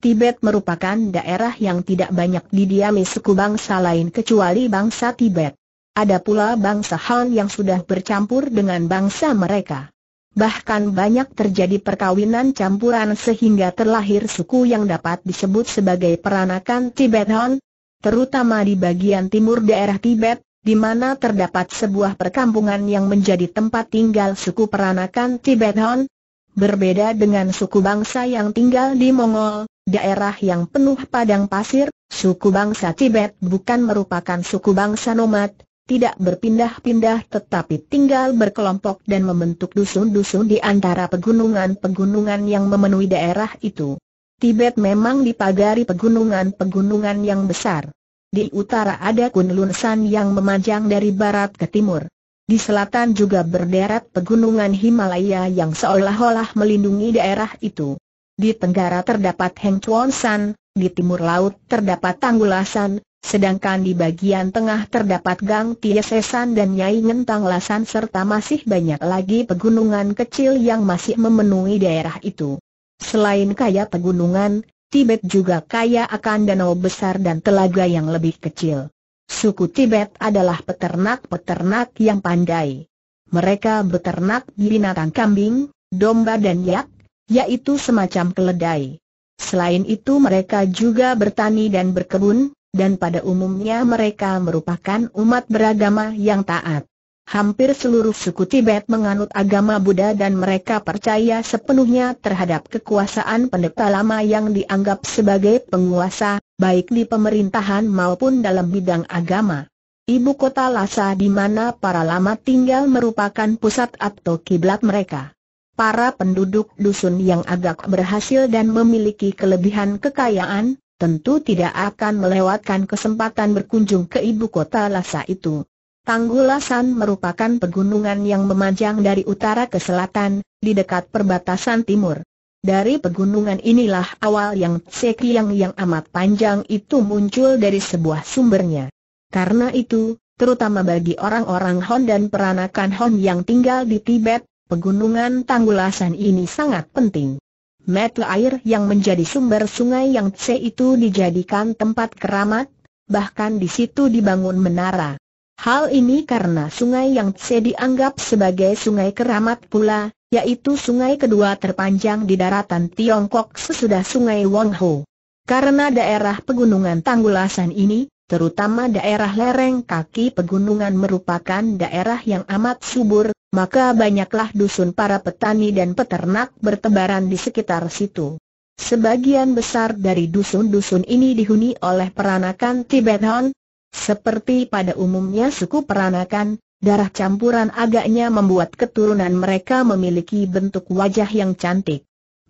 Tibet merupakan daerah yang tidak banyak didiami suku bangsa lain kecuali bangsa Tibet. Ada pula bangsa Han yang sudah bercampur dengan bangsa mereka. Bahkan banyak terjadi perkawinan campuran sehingga terlahir suku yang dapat disebut sebagai peranakan Tibet Han, terutama di bagian timur daerah Tibet, di mana terdapat sebuah perkampungan yang menjadi tempat tinggal suku peranakan Tibet Hon. Berbeda dengan suku bangsa yang tinggal di Mongol, daerah yang penuh padang pasir, suku bangsa Tibet bukan merupakan suku bangsa nomad, tidak berpindah-pindah tetapi tinggal berkelompok dan membentuk dusun-dusun di antara pegunungan-pegunungan yang memenuhi daerah itu. Tibet memang dipagari pegunungan-pegunungan yang besar. Di utara ada Kunlun San yang memanjang dari barat ke timur. Di selatan juga berderet pegunungan Himalaya yang seolah-olah melindungi daerah itu. Di tenggara terdapat Heng Chuan San, di timur laut terdapat Tanggulasan, sedangkan di bagian tengah terdapat Gang Tiesesan dan Nyai Ngentang Lasan serta masih banyak lagi pegunungan kecil yang masih memenuhi daerah itu. Selain kaya pegunungan, Tibet juga kaya akan danau besar dan telaga yang lebih kecil. Suku Tibet adalah peternak-peternak yang pandai. Mereka beternak binatang kambing, domba dan yak, yaitu semacam keledai. Selain itu mereka juga bertani dan berkebun, dan pada umumnya mereka merupakan umat beragama yang taat hampir seluruh suku Tibet menganut agama Buddha dan mereka percaya sepenuhnya terhadap kekuasaan pendeta lama yang dianggap sebagai penguasa, baik di pemerintahan maupun dalam bidang agama. Ibu kota Lhasa di mana para lama tinggal merupakan pusat atau kiblat mereka. Para penduduk dusun yang agak berhasil dan memiliki kelebihan kekayaan, tentu tidak akan melewatkan kesempatan berkunjung ke ibu kota Lhasa itu. Tanggulasan merupakan pegunungan yang memanjang dari utara ke selatan, di dekat perbatasan timur. Dari pegunungan inilah awal yang Sekiang yang amat panjang itu muncul dari sebuah sumbernya. Karena itu, terutama bagi orang-orang Hon dan peranakan Hon yang tinggal di Tibet, pegunungan Tanggulasan ini sangat penting. Mata air yang menjadi sumber sungai yang Tse itu dijadikan tempat keramat, bahkan di situ dibangun menara. Hal ini karena sungai yang Tse dianggap sebagai sungai keramat pula, yaitu sungai kedua terpanjang di daratan Tiongkok sesudah sungai Wangho. Karena daerah pegunungan Tanggulasan ini, terutama daerah lereng kaki pegunungan merupakan daerah yang amat subur, maka banyaklah dusun para petani dan peternak bertebaran di sekitar situ. Sebagian besar dari dusun-dusun ini dihuni oleh peranakan Tibetan, seperti pada umumnya suku peranakan, darah campuran agaknya membuat keturunan mereka memiliki bentuk wajah yang cantik.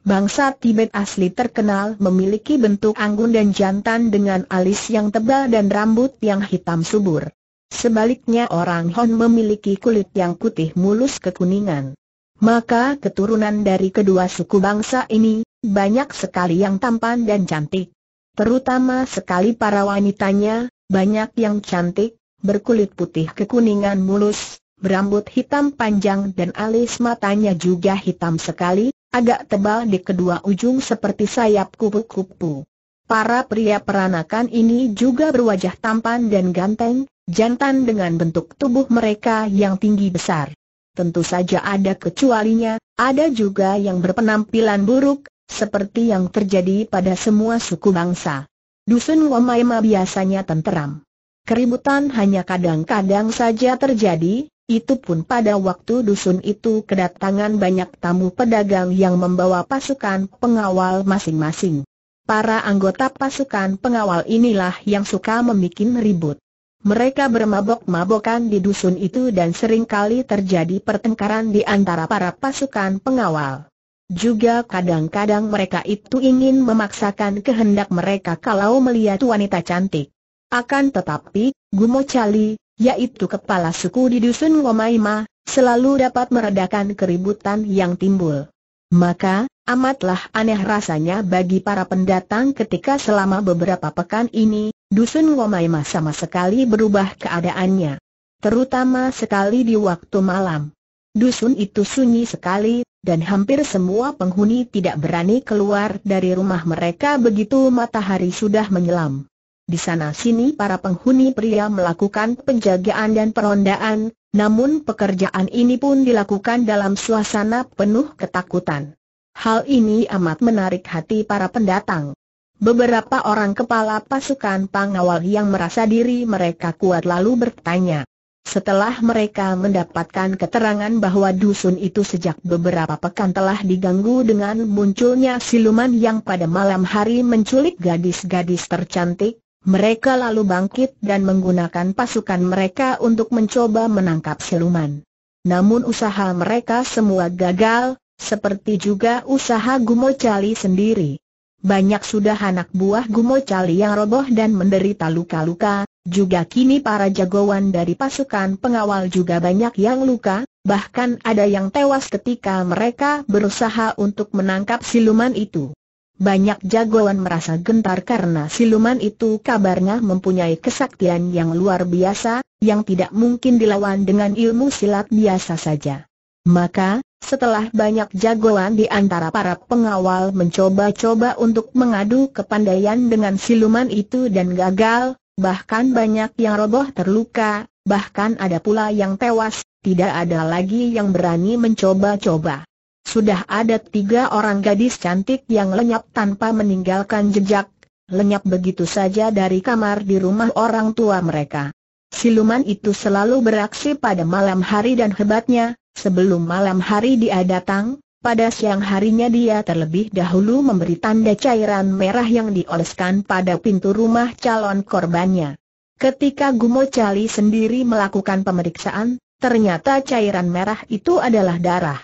Bangsa Tibet asli terkenal memiliki bentuk anggun dan jantan dengan alis yang tebal dan rambut yang hitam subur. Sebaliknya orang Hon memiliki kulit yang putih mulus kekuningan. Maka keturunan dari kedua suku bangsa ini, banyak sekali yang tampan dan cantik. Terutama sekali para wanitanya, banyak yang cantik, berkulit putih kekuningan mulus, berambut hitam panjang dan alis matanya juga hitam sekali, agak tebal di kedua ujung seperti sayap kupu-kupu. Para pria peranakan ini juga berwajah tampan dan ganteng, jantan dengan bentuk tubuh mereka yang tinggi besar. Tentu saja ada kecualinya, ada juga yang berpenampilan buruk, seperti yang terjadi pada semua suku bangsa. Dusun Wamaima biasanya tenteram. Keributan hanya kadang-kadang saja terjadi, itu pun pada waktu dusun itu kedatangan banyak tamu pedagang yang membawa pasukan pengawal masing-masing. Para anggota pasukan pengawal inilah yang suka membuat ribut. Mereka bermabok-mabokan di dusun itu dan seringkali terjadi pertengkaran di antara para pasukan pengawal. Juga kadang-kadang mereka itu ingin memaksakan kehendak mereka kalau melihat wanita cantik. Akan tetapi, Gumo Chali, yaitu kepala suku di dusun Ngomaima, selalu dapat meredakan keributan yang timbul. Maka, amatlah aneh rasanya bagi para pendatang ketika selama beberapa pekan ini, dusun Ngomaima sama sekali berubah keadaannya. Terutama sekali di waktu malam. Dusun itu sunyi sekali, dan hampir semua penghuni tidak berani keluar dari rumah mereka begitu matahari sudah menyelam. Di sana-sini para penghuni pria melakukan penjagaan dan perondaan, namun pekerjaan ini pun dilakukan dalam suasana penuh ketakutan. Hal ini amat menarik hati para pendatang. Beberapa orang kepala pasukan pengawal yang merasa diri mereka kuat lalu bertanya, setelah mereka mendapatkan keterangan bahwa dusun itu sejak beberapa pekan telah diganggu dengan munculnya siluman yang pada malam hari menculik gadis-gadis tercantik, mereka lalu bangkit dan menggunakan pasukan mereka untuk mencoba menangkap siluman. Namun usaha mereka semua gagal, seperti juga usaha Gumo Cali sendiri banyak sudah anak buah Gumo Cali yang roboh dan menderita luka-luka, juga kini para jagoan dari pasukan pengawal juga banyak yang luka, bahkan ada yang tewas ketika mereka berusaha untuk menangkap siluman itu. Banyak jagoan merasa gentar karena siluman itu kabarnya mempunyai kesaktian yang luar biasa, yang tidak mungkin dilawan dengan ilmu silat biasa saja. Maka, setelah banyak jagoan di antara para pengawal mencoba-coba untuk mengadu kepandaian dengan siluman itu dan gagal, bahkan banyak yang roboh terluka, bahkan ada pula yang tewas, tidak ada lagi yang berani mencoba-coba. Sudah ada tiga orang gadis cantik yang lenyap tanpa meninggalkan jejak, lenyap begitu saja dari kamar di rumah orang tua mereka. Siluman itu selalu beraksi pada malam hari dan hebatnya, Sebelum malam hari dia datang, pada siang harinya dia terlebih dahulu memberi tanda cairan merah yang dioleskan pada pintu rumah calon korbannya. Ketika Gumo Cali sendiri melakukan pemeriksaan, ternyata cairan merah itu adalah darah.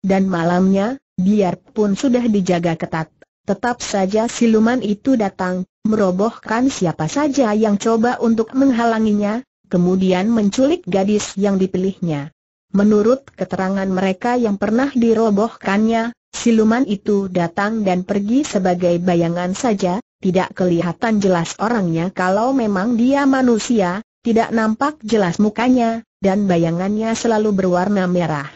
Dan malamnya, biarpun sudah dijaga ketat, tetap saja siluman itu datang, merobohkan siapa saja yang coba untuk menghalanginya, kemudian menculik gadis yang dipilihnya. Menurut keterangan mereka yang pernah dirobohkannya, siluman itu datang dan pergi sebagai bayangan saja, tidak kelihatan jelas orangnya kalau memang dia manusia, tidak nampak jelas mukanya, dan bayangannya selalu berwarna merah.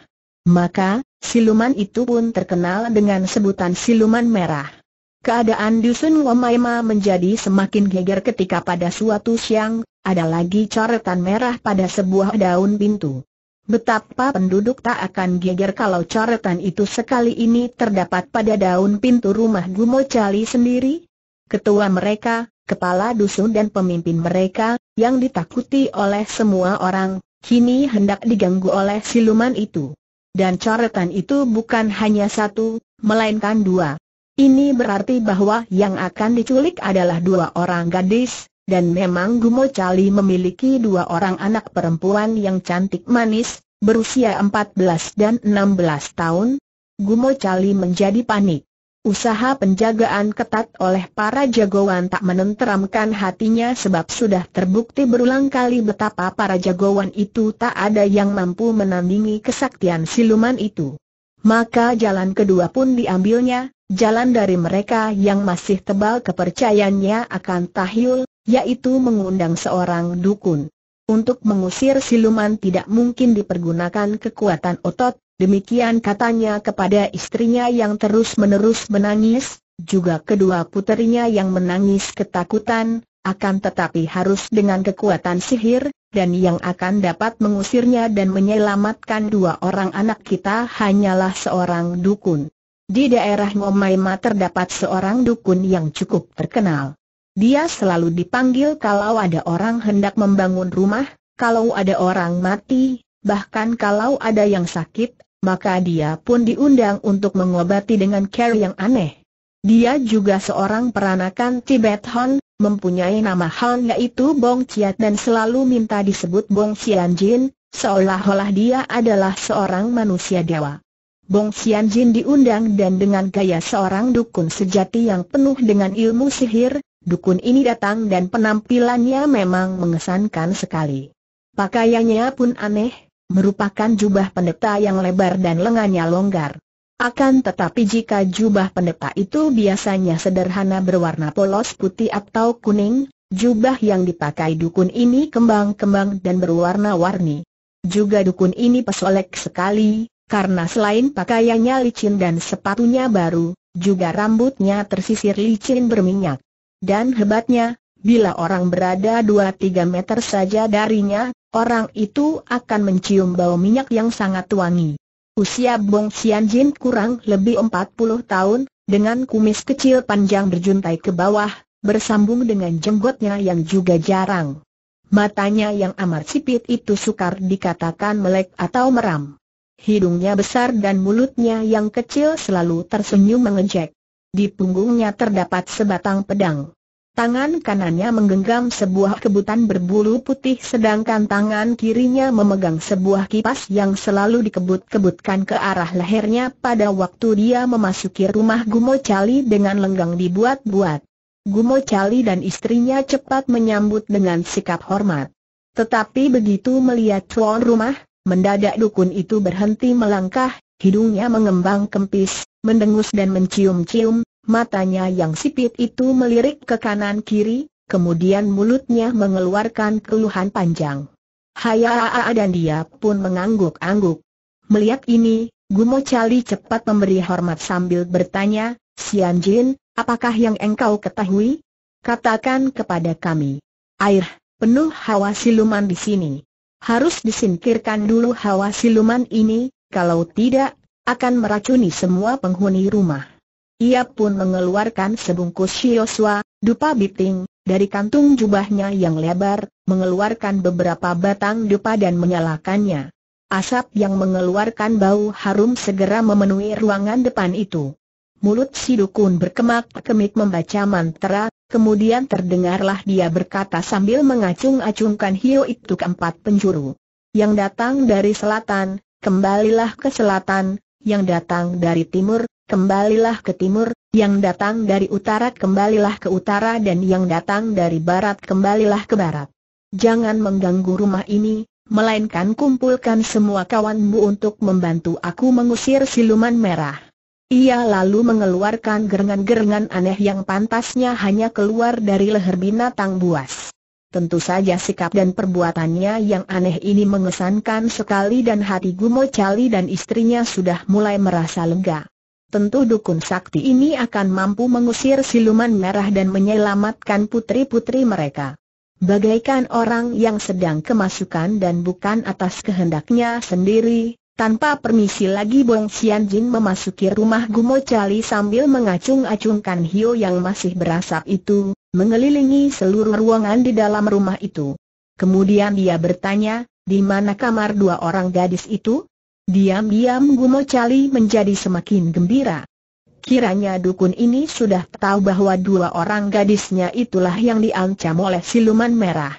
Maka, siluman itu pun terkenal dengan sebutan siluman merah. Keadaan dusun Womaima menjadi semakin geger ketika pada suatu siang, ada lagi coretan merah pada sebuah daun pintu. Betapa penduduk tak akan geger kalau coretan itu sekali ini terdapat pada daun pintu rumah Gumo Cali sendiri? Ketua mereka, kepala dusun dan pemimpin mereka, yang ditakuti oleh semua orang, kini hendak diganggu oleh siluman itu. Dan coretan itu bukan hanya satu, melainkan dua. Ini berarti bahwa yang akan diculik adalah dua orang gadis, dan memang Gumo Chali memiliki dua orang anak perempuan yang cantik manis, berusia 14 dan 16 tahun. Gumo Chali menjadi panik. Usaha penjagaan ketat oleh para jagoan tak menenteramkan hatinya sebab sudah terbukti berulang kali betapa para jagoan itu tak ada yang mampu menandingi kesaktian siluman itu. Maka jalan kedua pun diambilnya, jalan dari mereka yang masih tebal kepercayaannya akan tahyul, yaitu mengundang seorang dukun. Untuk mengusir siluman tidak mungkin dipergunakan kekuatan otot, demikian katanya kepada istrinya yang terus-menerus menangis, juga kedua puterinya yang menangis ketakutan, akan tetapi harus dengan kekuatan sihir, dan yang akan dapat mengusirnya dan menyelamatkan dua orang anak kita hanyalah seorang dukun. Di daerah Ngomaima terdapat seorang dukun yang cukup terkenal. Dia selalu dipanggil kalau ada orang hendak membangun rumah, kalau ada orang mati, bahkan kalau ada yang sakit, maka dia pun diundang untuk mengobati dengan care yang aneh. Dia juga seorang peranakan Tibet Hon, mempunyai nama Han yaitu Bong Chiat dan selalu minta disebut Bong Jin, seolah-olah dia adalah seorang manusia dewa. Bong Jin diundang dan dengan gaya seorang dukun sejati yang penuh dengan ilmu sihir, dukun ini datang dan penampilannya memang mengesankan sekali. Pakaiannya pun aneh, merupakan jubah pendeta yang lebar dan lengannya longgar. Akan tetapi jika jubah pendeta itu biasanya sederhana berwarna polos putih atau kuning, jubah yang dipakai dukun ini kembang-kembang dan berwarna-warni. Juga dukun ini pesolek sekali, karena selain pakaiannya licin dan sepatunya baru, juga rambutnya tersisir licin berminyak. Dan hebatnya, bila orang berada 2-3 meter saja darinya, orang itu akan mencium bau minyak yang sangat wangi. Usia Bong Xianjin kurang lebih 40 tahun, dengan kumis kecil panjang berjuntai ke bawah, bersambung dengan jenggotnya yang juga jarang. Matanya yang amat sipit itu sukar dikatakan melek atau meram. Hidungnya besar dan mulutnya yang kecil selalu tersenyum mengejek. Di punggungnya terdapat sebatang pedang. Tangan kanannya menggenggam sebuah kebutan berbulu putih sedangkan tangan kirinya memegang sebuah kipas yang selalu dikebut-kebutkan ke arah lehernya pada waktu dia memasuki rumah Gumo Chali dengan lenggang dibuat-buat. Gumo Chali dan istrinya cepat menyambut dengan sikap hormat. Tetapi begitu melihat tuan rumah, mendadak dukun itu berhenti melangkah, Hidungnya mengembang kempis, mendengus dan mencium-cium, matanya yang sipit itu melirik ke kanan-kiri, kemudian mulutnya mengeluarkan keluhan panjang. Hayaa dan dia pun mengangguk-angguk. Melihat ini, Gumo Chali cepat memberi hormat sambil bertanya, Sian Jin, apakah yang engkau ketahui? Katakan kepada kami. Air, penuh hawa siluman di sini. Harus disingkirkan dulu hawa siluman ini, kalau tidak, akan meracuni semua penghuni rumah. Ia pun mengeluarkan sebungkus shioswa, dupa biting, dari kantung jubahnya yang lebar, mengeluarkan beberapa batang dupa dan menyalakannya. Asap yang mengeluarkan bau harum segera memenuhi ruangan depan itu. Mulut si dukun berkemak-kemik membaca mantra, kemudian terdengarlah dia berkata sambil mengacung-acungkan hio itu keempat penjuru. Yang datang dari selatan, kembalilah ke selatan, yang datang dari timur, kembalilah ke timur, yang datang dari utara kembalilah ke utara dan yang datang dari barat kembalilah ke barat. Jangan mengganggu rumah ini, melainkan kumpulkan semua kawanmu untuk membantu aku mengusir siluman merah. Ia lalu mengeluarkan gerengan-gerengan aneh yang pantasnya hanya keluar dari leher binatang buas. Tentu saja sikap dan perbuatannya yang aneh ini mengesankan sekali dan hati Gumo Cali dan istrinya sudah mulai merasa lega. Tentu dukun sakti ini akan mampu mengusir siluman merah dan menyelamatkan putri-putri mereka. Bagaikan orang yang sedang kemasukan dan bukan atas kehendaknya sendiri, tanpa permisi lagi Bong Xian Jin memasuki rumah Gumo Cali sambil mengacung-acungkan hiu yang masih berasap itu, mengelilingi seluruh ruangan di dalam rumah itu. Kemudian dia bertanya, di mana kamar dua orang gadis itu? Diam-diam Gumo Cali menjadi semakin gembira. Kiranya dukun ini sudah tahu bahwa dua orang gadisnya itulah yang diancam oleh siluman merah.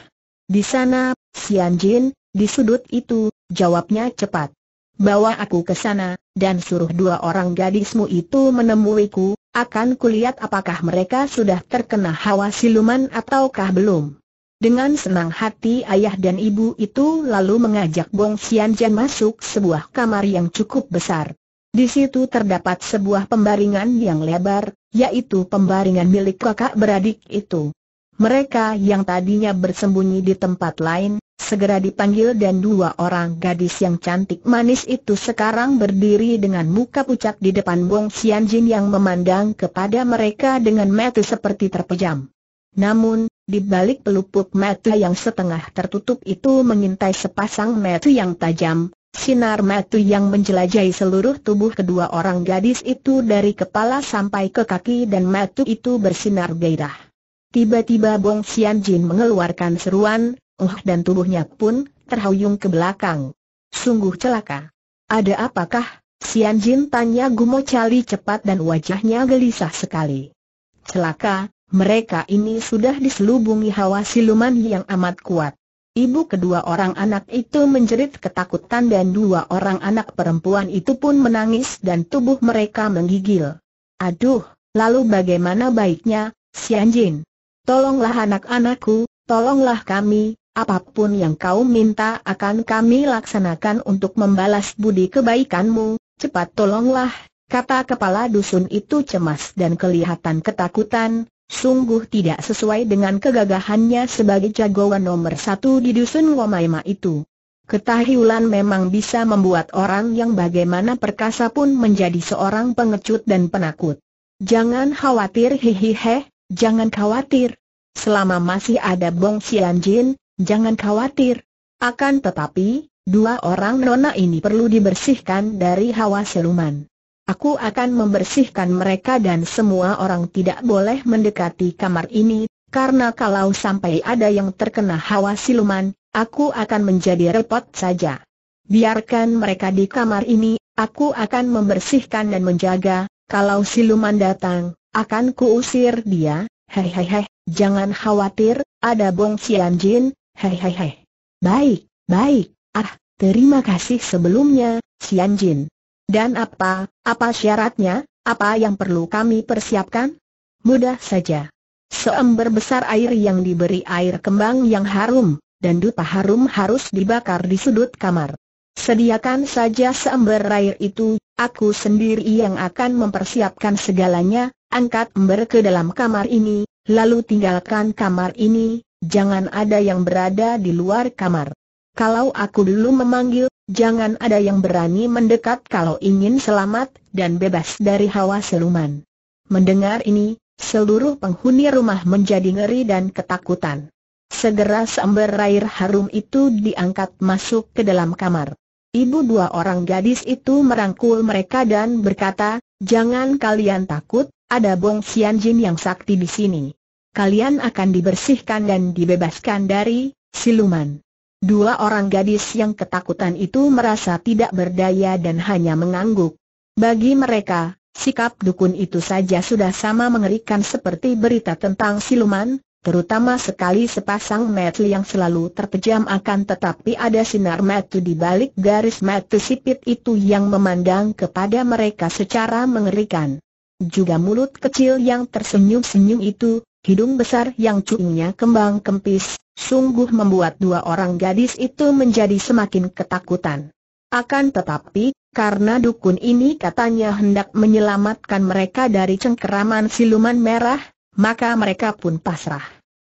Di sana, Sian Jin, di sudut itu, jawabnya cepat. Bawa aku ke sana, dan suruh dua orang gadismu itu menemuiku, akan kulihat apakah mereka sudah terkena hawa siluman ataukah belum. Dengan senang hati ayah dan ibu itu lalu mengajak Bong Xianjian masuk sebuah kamar yang cukup besar. Di situ terdapat sebuah pembaringan yang lebar, yaitu pembaringan milik kakak beradik itu. Mereka yang tadinya bersembunyi di tempat lain, segera dipanggil dan dua orang gadis yang cantik manis itu sekarang berdiri dengan muka pucat di depan Wong Jin yang memandang kepada mereka dengan mata seperti terpejam. Namun, di balik pelupuk mata yang setengah tertutup itu mengintai sepasang mata yang tajam, sinar mata yang menjelajahi seluruh tubuh kedua orang gadis itu dari kepala sampai ke kaki dan mata itu bersinar gairah. Tiba-tiba Bong Jin mengeluarkan seruan, Uh dan tubuhnya pun terhuyung ke belakang. Sungguh celaka. Ada apakah? Sian Jin tanya Gumo Chali cepat dan wajahnya gelisah sekali. Celaka, mereka ini sudah diselubungi hawa siluman yang amat kuat. Ibu kedua orang anak itu menjerit ketakutan dan dua orang anak perempuan itu pun menangis dan tubuh mereka menggigil. Aduh, lalu bagaimana baiknya, Sian Jin? Tolonglah anak-anakku, tolonglah kami, Apapun yang kau minta akan kami laksanakan untuk membalas budi kebaikanmu, cepat tolonglah, kata kepala dusun itu cemas dan kelihatan ketakutan, sungguh tidak sesuai dengan kegagahannya sebagai jagoan nomor satu di dusun Womaima itu. Ketahiulan memang bisa membuat orang yang bagaimana perkasa pun menjadi seorang pengecut dan penakut. Jangan khawatir hehehe, jangan khawatir. Selama masih ada Bong Xianjin, Jangan khawatir. Akan tetapi, dua orang nona ini perlu dibersihkan dari hawa siluman. Aku akan membersihkan mereka dan semua orang tidak boleh mendekati kamar ini, karena kalau sampai ada yang terkena hawa siluman, aku akan menjadi repot saja. Biarkan mereka di kamar ini, aku akan membersihkan dan menjaga, kalau siluman datang, akan kuusir dia, hehehe, jangan khawatir, ada Bong Xianjin, Hei hei hei. Baik, baik, ah, terima kasih sebelumnya, Sian Jin. Dan apa, apa syaratnya, apa yang perlu kami persiapkan? Mudah saja. Seember besar air yang diberi air kembang yang harum, dan dupa harum harus dibakar di sudut kamar. Sediakan saja seember air itu, aku sendiri yang akan mempersiapkan segalanya, angkat ember ke dalam kamar ini, lalu tinggalkan kamar ini, jangan ada yang berada di luar kamar. Kalau aku dulu memanggil, jangan ada yang berani mendekat kalau ingin selamat dan bebas dari hawa seluman. Mendengar ini, seluruh penghuni rumah menjadi ngeri dan ketakutan. Segera seember air harum itu diangkat masuk ke dalam kamar. Ibu dua orang gadis itu merangkul mereka dan berkata, Jangan kalian takut, ada Bong Xianjin yang sakti di sini kalian akan dibersihkan dan dibebaskan dari siluman. Dua orang gadis yang ketakutan itu merasa tidak berdaya dan hanya mengangguk. Bagi mereka, sikap dukun itu saja sudah sama mengerikan seperti berita tentang siluman, terutama sekali sepasang metu yang selalu terpejam akan tetapi ada sinar metu di balik garis metu sipit itu yang memandang kepada mereka secara mengerikan. Juga mulut kecil yang tersenyum-senyum itu, Hidung besar yang cungnya kembang kempis, sungguh membuat dua orang gadis itu menjadi semakin ketakutan. Akan tetapi, karena dukun ini katanya hendak menyelamatkan mereka dari cengkeraman siluman merah, maka mereka pun pasrah.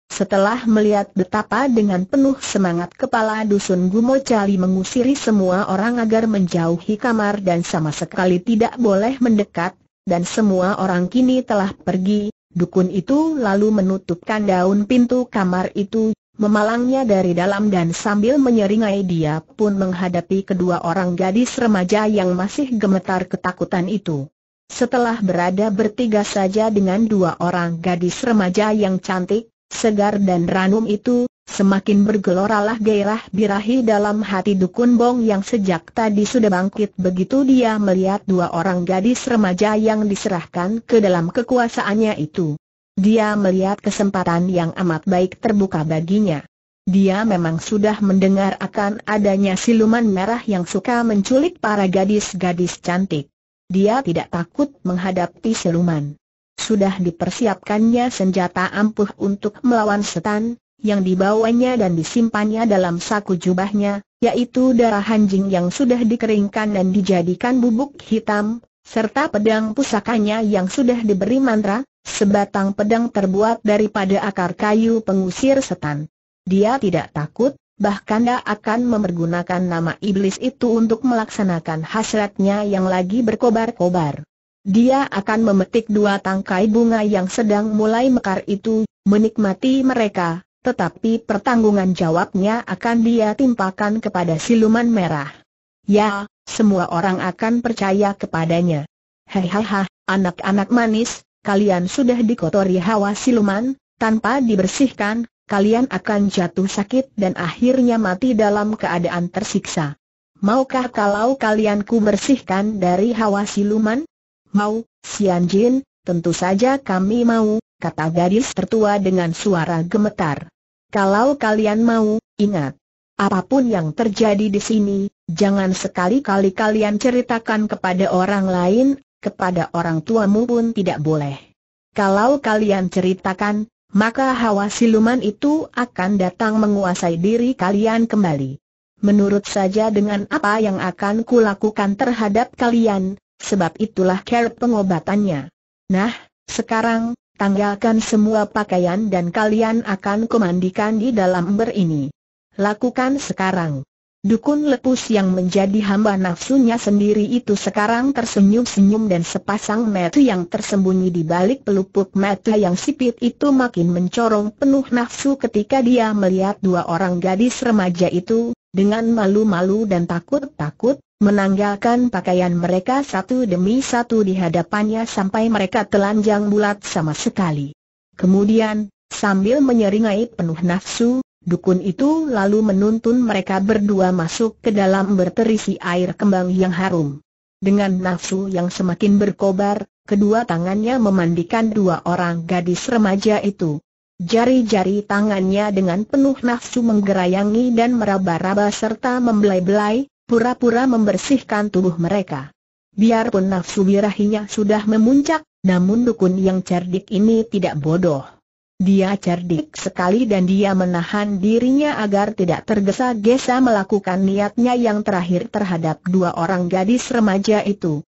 Setelah melihat betapa dengan penuh semangat kepala dusun Gumocali mengusiri semua orang agar menjauhi kamar dan sama sekali tidak boleh mendekat, dan semua orang kini telah pergi, Dukun itu lalu menutupkan daun pintu kamar itu, memalangnya dari dalam dan sambil menyeringai dia pun menghadapi kedua orang gadis remaja yang masih gemetar ketakutan itu. Setelah berada bertiga saja dengan dua orang gadis remaja yang cantik, segar dan ranum itu, Semakin bergeloralah gairah birahi dalam hati Dukun Bong yang sejak tadi sudah bangkit begitu dia melihat dua orang gadis remaja yang diserahkan ke dalam kekuasaannya itu. Dia melihat kesempatan yang amat baik terbuka baginya. Dia memang sudah mendengar akan adanya siluman merah yang suka menculik para gadis-gadis cantik. Dia tidak takut menghadapi siluman. Sudah dipersiapkannya senjata ampuh untuk melawan setan, yang dibawanya dan disimpannya dalam saku jubahnya, yaitu darah anjing yang sudah dikeringkan dan dijadikan bubuk hitam, serta pedang pusakanya yang sudah diberi mantra, sebatang pedang terbuat daripada akar kayu pengusir setan. Dia tidak takut, bahkan dia akan mempergunakan nama iblis itu untuk melaksanakan hasratnya yang lagi berkobar-kobar. Dia akan memetik dua tangkai bunga yang sedang mulai mekar itu, menikmati mereka, tetapi pertanggungan jawabnya akan dia timpakan kepada siluman merah. Ya, semua orang akan percaya kepadanya. Hehehe, anak-anak manis, kalian sudah dikotori hawa siluman, tanpa dibersihkan, kalian akan jatuh sakit dan akhirnya mati dalam keadaan tersiksa. Maukah kalau kalian ku bersihkan dari hawa siluman? Mau, Sian Jin, tentu saja kami mau, kata gadis tertua dengan suara gemetar. Kalau kalian mau, ingat. Apapun yang terjadi di sini, jangan sekali-kali kalian ceritakan kepada orang lain, kepada orang tuamu pun tidak boleh. Kalau kalian ceritakan, maka hawa siluman itu akan datang menguasai diri kalian kembali. Menurut saja dengan apa yang akan kulakukan terhadap kalian, sebab itulah care pengobatannya. Nah, sekarang, Tanggalkan semua pakaian dan kalian akan kumandikan di dalam ember ini. Lakukan sekarang. Dukun lepus yang menjadi hamba nafsunya sendiri itu sekarang tersenyum-senyum dan sepasang mata yang tersembunyi di balik pelupuk mata yang sipit itu makin mencorong penuh nafsu ketika dia melihat dua orang gadis remaja itu, dengan malu-malu dan takut-takut, menanggalkan pakaian mereka satu demi satu di hadapannya sampai mereka telanjang bulat sama sekali. Kemudian, sambil menyeringai penuh nafsu, dukun itu lalu menuntun mereka berdua masuk ke dalam berterisi air kembang yang harum. Dengan nafsu yang semakin berkobar, kedua tangannya memandikan dua orang gadis remaja itu. Jari-jari tangannya dengan penuh nafsu menggerayangi dan meraba-raba serta membelai-belai, pura-pura membersihkan tubuh mereka. Biarpun nafsu birahinya sudah memuncak, namun dukun yang cerdik ini tidak bodoh. Dia cerdik sekali dan dia menahan dirinya agar tidak tergesa-gesa melakukan niatnya yang terakhir terhadap dua orang gadis remaja itu.